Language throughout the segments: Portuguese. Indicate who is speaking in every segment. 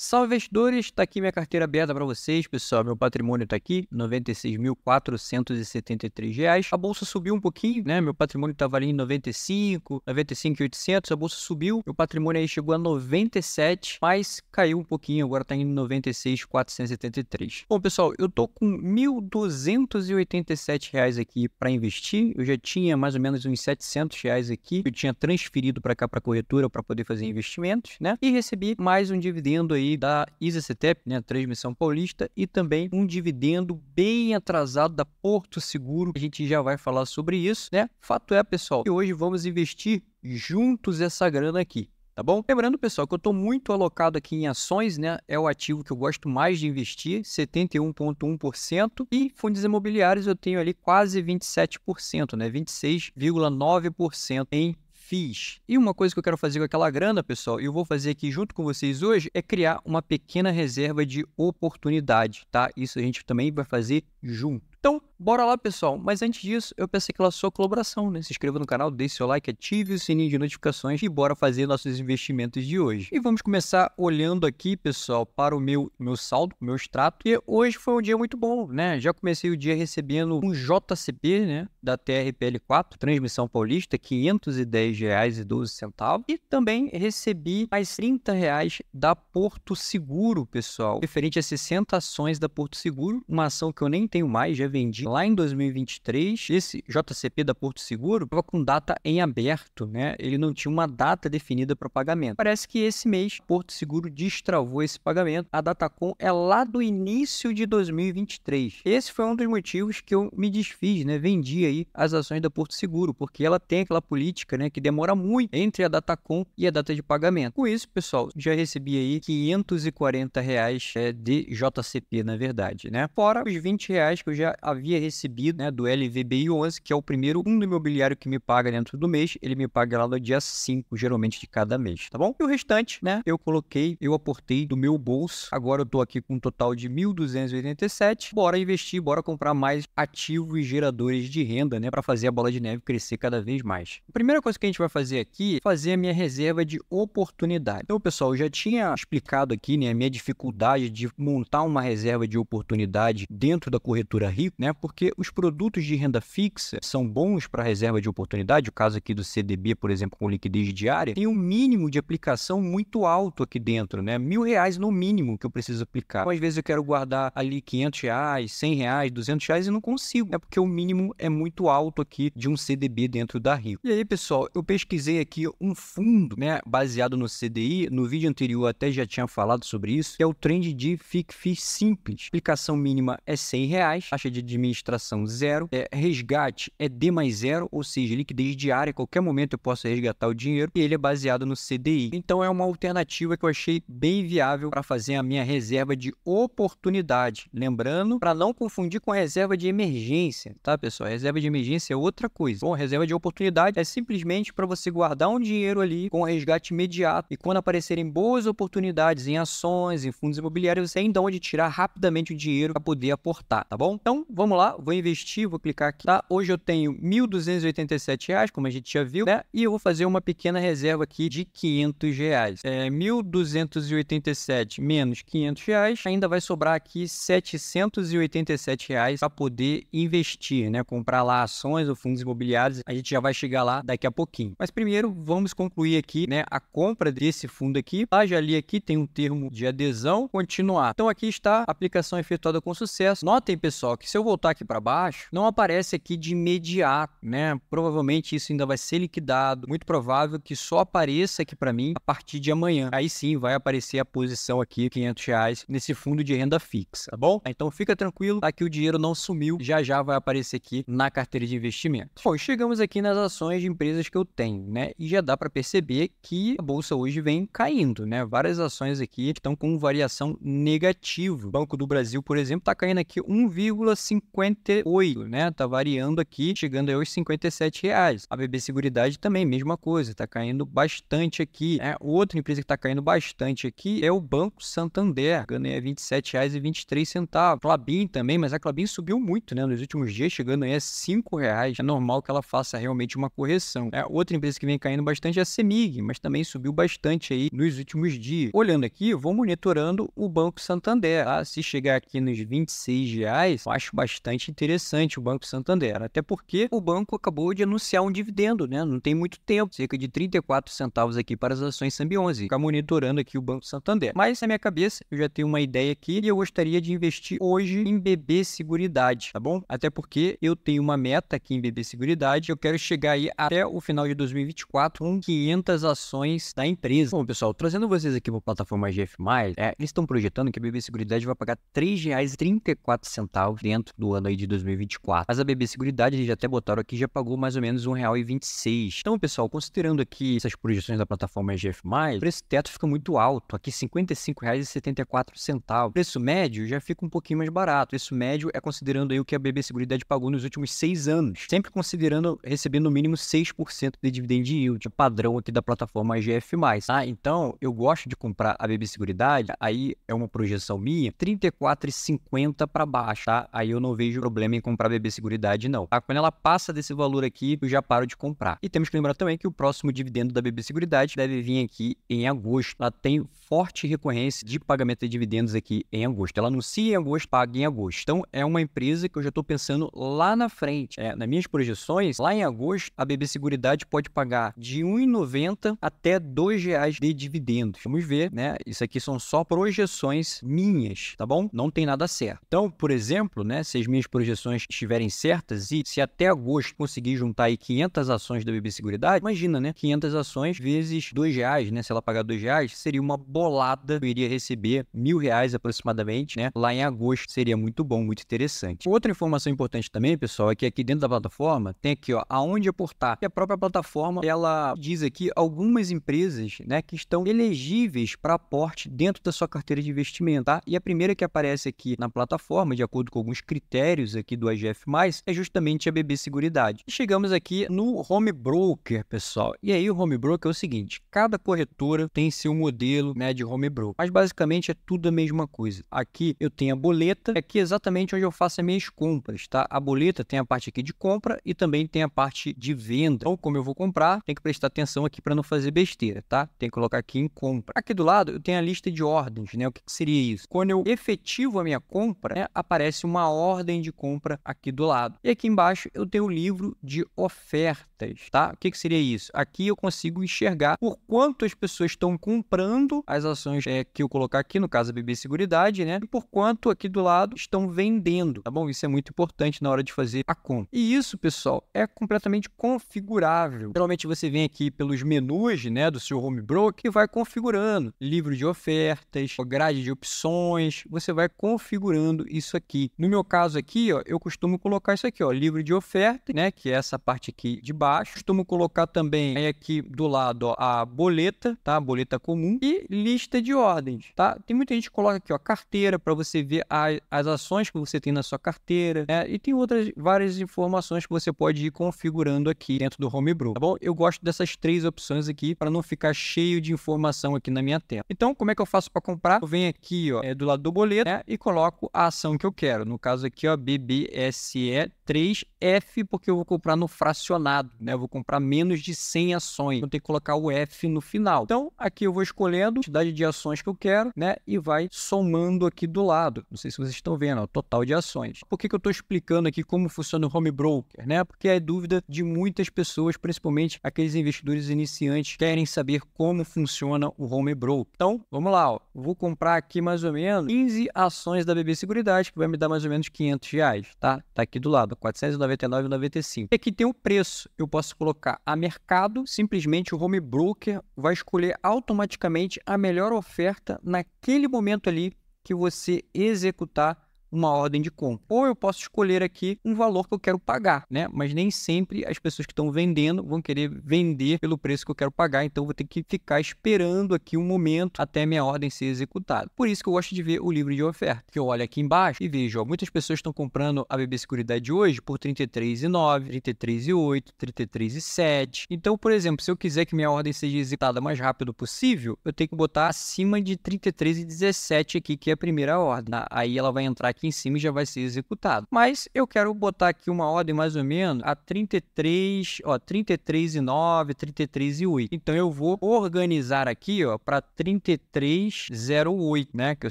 Speaker 1: Salve investidores, está aqui minha carteira aberta para vocês, pessoal. Meu patrimônio está aqui, R$ 96.473. A bolsa subiu um pouquinho, né? Meu patrimônio estava ali em 95, 95.800. A bolsa subiu, meu patrimônio aí chegou a 97, mas caiu um pouquinho, agora está em 96.473. Bom, pessoal, eu tô com R$ 1.287 aqui para investir. Eu já tinha mais ou menos uns R$ 700 reais aqui, que eu tinha transferido para cá para corretora para poder fazer investimentos, né? E recebi mais um dividendo aí da ISCTEP, né, Transmissão Paulista, e também um dividendo bem atrasado da Porto Seguro. A gente já vai falar sobre isso, né? Fato é, pessoal, que hoje vamos investir juntos essa grana aqui tá bom? Lembrando, pessoal, que eu estou muito alocado aqui em ações, né? É o ativo que eu gosto mais de investir, 71,1%. E fundos imobiliários eu tenho ali quase 27%, né? 26,9% em fiz. E uma coisa que eu quero fazer com aquela grana, pessoal, e eu vou fazer aqui junto com vocês hoje, é criar uma pequena reserva de oportunidade, tá? Isso a gente também vai fazer junto. Então, Bora lá, pessoal. Mas antes disso, eu pensei que ela sua colaboração, né? Se inscreva no canal, deixe seu like, ative o sininho de notificações e bora fazer nossos investimentos de hoje. E vamos começar olhando aqui, pessoal, para o meu, meu saldo, meu extrato. E hoje foi um dia muito bom, né? Já comecei o dia recebendo um JCP, né? Da TRPL4, Transmissão Paulista, R$ 510,12. E também recebi mais R$ 30 reais da Porto Seguro, pessoal. Referente a 60 ações da Porto Seguro, uma ação que eu nem tenho mais, já vendi lá em 2023, esse JCP da Porto Seguro estava com data em aberto, né? Ele não tinha uma data definida para o pagamento. Parece que esse mês Porto Seguro destravou esse pagamento. A Datacom é lá do início de 2023. Esse foi um dos motivos que eu me desfiz, né? Vendi aí as ações da Porto Seguro, porque ela tem aquela política, né, que demora muito entre a Datacom e a data de pagamento. Com isso, pessoal, já recebi aí 540 reais é, de JCP, na verdade, né? Fora os 20 reais que eu já havia recebido né, do LVBI 11, que é o primeiro fundo imobiliário que me paga dentro do mês, ele me paga lá no dia 5, geralmente, de cada mês, tá bom? E o restante, né, eu coloquei, eu aportei do meu bolso. Agora eu tô aqui com um total de 1.287. Bora investir, bora comprar mais ativos geradores de renda, né, para fazer a bola de neve crescer cada vez mais. A primeira coisa que a gente vai fazer aqui é fazer a minha reserva de oportunidade. Então, pessoal, eu já tinha explicado aqui, né, a minha dificuldade de montar uma reserva de oportunidade dentro da corretora Rico, né? porque os produtos de renda fixa são bons para reserva de oportunidade, o caso aqui do CDB, por exemplo, com liquidez diária, tem um mínimo de aplicação muito alto aqui dentro, né? Mil reais no mínimo que eu preciso aplicar. Então, às vezes eu quero guardar ali 500 reais, 100 reais, 200 reais e não consigo, é né? porque o mínimo é muito alto aqui de um CDB dentro da Rio. E aí, pessoal, eu pesquisei aqui um fundo, né, baseado no CDI, no vídeo anterior eu até já tinha falado sobre isso, que é o Trend de FICFI Simples. aplicação mínima é 100 reais, taxa de administração administração zero, é, resgate é D mais zero, ou seja, liquidez diária, a qualquer momento eu posso resgatar o dinheiro, e ele é baseado no CDI. Então é uma alternativa que eu achei bem viável para fazer a minha reserva de oportunidade. Lembrando, para não confundir com reserva de emergência, tá pessoal? A reserva de emergência é outra coisa. Bom, reserva de oportunidade é simplesmente para você guardar um dinheiro ali com resgate imediato e quando aparecerem boas oportunidades em ações, em fundos imobiliários, você ainda onde tirar rapidamente o dinheiro para poder aportar, tá bom? Então, vamos lá vou investir, vou clicar aqui, tá? Hoje eu tenho R$ 1.287, como a gente já viu, né? E eu vou fazer uma pequena reserva aqui de R$ 500. Reais. É, 1.287 menos R$ reais, ainda vai sobrar aqui R$ 787 reais para poder investir, né? Comprar lá ações ou fundos imobiliários. A gente já vai chegar lá daqui a pouquinho. Mas primeiro vamos concluir aqui, né, a compra desse fundo aqui. Tá? já li aqui, tem um termo de adesão, continuar. Então aqui está a aplicação efetuada com sucesso. Notem, pessoal, que se eu voltar aqui aqui para baixo, não aparece aqui de imediato, né? Provavelmente isso ainda vai ser liquidado. Muito provável que só apareça aqui para mim a partir de amanhã. Aí sim vai aparecer a posição aqui, 500 reais, nesse fundo de renda fixa, tá bom? Então fica tranquilo, aqui tá? o dinheiro não sumiu, já já vai aparecer aqui na carteira de investimentos. Bom, chegamos aqui nas ações de empresas que eu tenho, né? E já dá para perceber que a bolsa hoje vem caindo, né? Várias ações aqui estão com variação negativa. O Banco do Brasil, por exemplo, está caindo aqui 1,50 58, né? Tá variando aqui, chegando aí aos 57 reais. A BB Seguridade também, mesma coisa, tá caindo bastante aqui. Né? Outra empresa que tá caindo bastante aqui é o Banco Santander, e R$ 27,23. Clabin também, mas a Clabin subiu muito, né? Nos últimos dias, chegando aí a R$ 5,00. É normal que ela faça realmente uma correção. Né? Outra empresa que vem caindo bastante é a Semig, mas também subiu bastante aí nos últimos dias. Olhando aqui, vou monitorando o Banco Santander. Tá? Se chegar aqui nos R$ 26,00, eu acho bastante bastante interessante o Banco Santander, até porque o banco acabou de anunciar um dividendo, né? Não tem muito tempo, cerca de 34 centavos aqui para as ações SAMB 11. Ficar monitorando aqui o Banco Santander. Mas na minha cabeça, eu já tenho uma ideia aqui e eu gostaria de investir hoje em BB Seguridade, tá bom? Até porque eu tenho uma meta aqui em BB Seguridade, eu quero chegar aí até o final de 2024 com 500 ações da empresa. Bom, pessoal, trazendo vocês aqui para a plataforma GF+, é, eles estão projetando que a BB Seguridade vai pagar R$ 3,34 dentro do ano aí de 2024. Mas a BB Seguridade, eles até botaram aqui, já pagou mais ou menos R$1,26. Então, pessoal, considerando aqui essas projeções da plataforma EGF+, o preço teto fica muito alto, aqui R$55,74. O Preço médio já fica um pouquinho mais barato. Preço médio é considerando aí o que a BB Seguridade pagou nos últimos seis anos, sempre considerando receber no mínimo 6% de dividend yield, padrão aqui da plataforma EGF+. Ah, tá? então, eu gosto de comprar a BB Seguridade, aí é uma projeção minha, R$34,50 34,50 para baixo, tá? Aí eu não vejo vejo problema em comprar bebê Seguridade, não. Tá? Quando ela passa desse valor aqui, eu já paro de comprar. E temos que lembrar também que o próximo dividendo da BB Seguridade deve vir aqui em agosto. Ela tem forte recorrência de pagamento de dividendos aqui em agosto. Ela anuncia em agosto, paga em agosto. Então, é uma empresa que eu já estou pensando lá na frente. É, nas minhas projeções, lá em agosto, a BB Seguridade pode pagar de R$1,90 1,90 até R$2,00 de dividendos. Vamos ver, né? Isso aqui são só projeções minhas, tá bom? Não tem nada certo. Então, por exemplo, né? Vocês me minhas projeções estiverem certas e se até agosto conseguir juntar aí 500 ações da BB Seguridade, imagina, né? 500 ações vezes dois reais, né? Se ela pagar dois reais, seria uma bolada. Eu iria receber mil reais aproximadamente, né? Lá em agosto seria muito bom, muito interessante. Outra informação importante também, pessoal, é que aqui dentro da plataforma tem aqui, ó, aonde aportar. E a própria plataforma, ela diz aqui algumas empresas, né, que estão elegíveis para aporte dentro da sua carteira de investimento, tá? E a primeira que aparece aqui na plataforma, de acordo com alguns critérios aqui do AGF+, é justamente a BB Seguridade. chegamos aqui no Home Broker, pessoal. E aí o Home Broker é o seguinte, cada corretora tem seu modelo né, de Home Broker, mas basicamente é tudo a mesma coisa. Aqui eu tenho a boleta, aqui é exatamente onde eu faço as minhas compras, tá? A boleta tem a parte aqui de compra e também tem a parte de venda. Então, como eu vou comprar, tem que prestar atenção aqui para não fazer besteira, tá? Tem que colocar aqui em compra. Aqui do lado eu tenho a lista de ordens, né? O que, que seria isso? Quando eu efetivo a minha compra, né, aparece uma ordem de compra aqui do lado. E aqui embaixo eu tenho o livro de ofertas, tá? O que, que seria isso? Aqui eu consigo enxergar por quanto as pessoas estão comprando as ações é, que eu colocar aqui, no caso a BB Seguridade, né? E por quanto aqui do lado estão vendendo, tá bom? Isso é muito importante na hora de fazer a compra. E isso, pessoal, é completamente configurável. Geralmente você vem aqui pelos menus, né, do seu home broker e vai configurando livro de ofertas, grade de opções, você vai configurando isso aqui. No meu caso aqui, aqui, ó, eu costumo colocar isso aqui, ó, livro de oferta, né, que é essa parte aqui de baixo. Costumo colocar também aí aqui do lado, ó, a boleta, tá? A boleta comum e lista de ordens, tá? Tem muita gente que coloca aqui, ó, carteira para você ver a, as ações que você tem na sua carteira, né? E tem outras várias informações que você pode ir configurando aqui dentro do Homebrew, tá bom? Eu gosto dessas três opções aqui para não ficar cheio de informação aqui na minha tela. Então, como é que eu faço para comprar? Eu venho aqui, ó, é, do lado do boleto, né? E coloco a ação que eu quero. No caso aqui, ó, BBSE 3F, porque eu vou comprar no fracionado, né? Eu vou comprar menos de 100 ações. Então tem que colocar o F no final. Então aqui eu vou escolhendo a quantidade de ações que eu quero, né? E vai somando aqui do lado. Não sei se vocês estão vendo, ó, o total de ações. Por que, que eu estou explicando aqui como funciona o home broker, né? Porque é dúvida de muitas pessoas, principalmente aqueles investidores iniciantes, querem saber como funciona o home broker. Então vamos lá, ó. Vou comprar aqui mais ou menos 15 ações da BB Seguridade, que vai me dar mais ou menos 500 500 reais, tá? Tá aqui do lado, 499,95. E aqui tem o preço. Eu posso colocar a mercado, simplesmente o home broker vai escolher automaticamente a melhor oferta naquele momento ali que você executar uma ordem de compra. Ou eu posso escolher aqui um valor que eu quero pagar, né? Mas nem sempre as pessoas que estão vendendo vão querer vender pelo preço que eu quero pagar, então vou ter que ficar esperando aqui um momento até minha ordem ser executada. Por isso que eu gosto de ver o livro de oferta, que eu olho aqui embaixo e vejo, ó, muitas pessoas estão comprando a BB Seguridade hoje por 33,9, 33,8, 33,7. Então, por exemplo, se eu quiser que minha ordem seja executada o mais rápido possível, eu tenho que botar acima de 33,17 aqui, que é a primeira ordem. Tá? Aí ela vai entrar aqui aqui em cima e já vai ser executado. Mas eu quero botar aqui uma ordem mais ou menos a 33, ó, 33 e 9, 33 e 8. Então eu vou organizar aqui, ó, para 3308, né? Que eu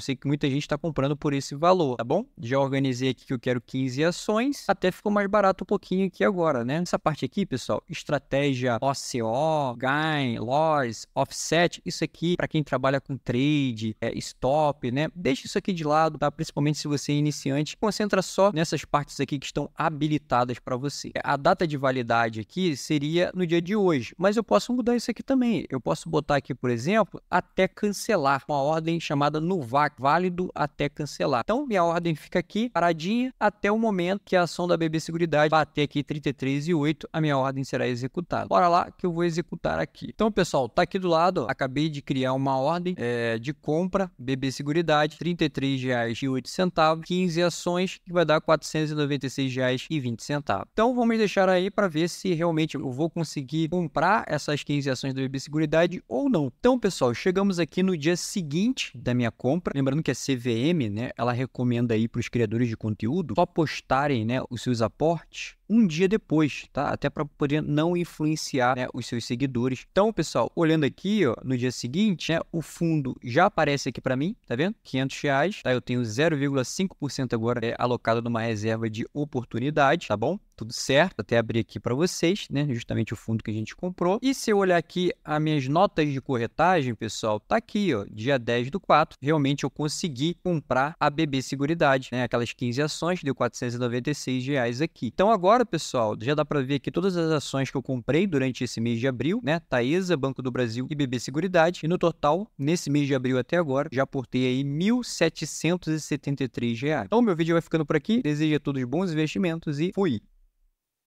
Speaker 1: sei que muita gente está comprando por esse valor, tá bom? Já organizei aqui que eu quero 15 ações, até ficou mais barato um pouquinho aqui agora, né? Essa parte aqui, pessoal, estratégia OCO, gain, loss, offset, isso aqui para quem trabalha com trade, é, stop, né? Deixa isso aqui de lado, tá? Principalmente se você iniciante, concentra só nessas partes aqui que estão habilitadas para você. A data de validade aqui seria no dia de hoje, mas eu posso mudar isso aqui também. Eu posso botar aqui, por exemplo, até cancelar, uma ordem chamada no VAC, válido até cancelar. Então, minha ordem fica aqui paradinha até o momento que a ação da BB Seguridade bater aqui 33 e 8, a minha ordem será executada. Bora lá que eu vou executar aqui. Então, pessoal, tá aqui do lado, acabei de criar uma ordem é, de compra BB Seguridade, R$ 33,08 15 ações, que vai dar R$ 496,20. Então vamos deixar aí para ver se realmente eu vou conseguir comprar essas 15 ações da BB Seguridade ou não. Então, pessoal, chegamos aqui no dia seguinte da minha compra. Lembrando que a CVM, né, ela recomenda aí para os criadores de conteúdo só postarem, né, os seus aportes um dia depois, tá? Até para poder não influenciar né, os seus seguidores. Então, pessoal, olhando aqui, ó, no dia seguinte, né, o fundo já aparece aqui para mim, tá vendo? 500 reais, tá? Eu tenho 0,5% agora é, alocado numa reserva de oportunidade, tá bom? tudo certo, até abrir aqui para vocês, né? Justamente o fundo que a gente comprou. E se eu olhar aqui as minhas notas de corretagem, pessoal, tá aqui, ó, dia 10 do 4, realmente eu consegui comprar a BB Seguridade, né? Aquelas 15 ações, deu 496 reais aqui. Então agora, pessoal, já dá para ver aqui todas as ações que eu comprei durante esse mês de abril, né? Taesa, Banco do Brasil e BB Seguridade. E no total, nesse mês de abril até agora, já aportei aí R$ 1.773. Então, meu vídeo vai ficando por aqui. Desejo a todos bons investimentos e fui!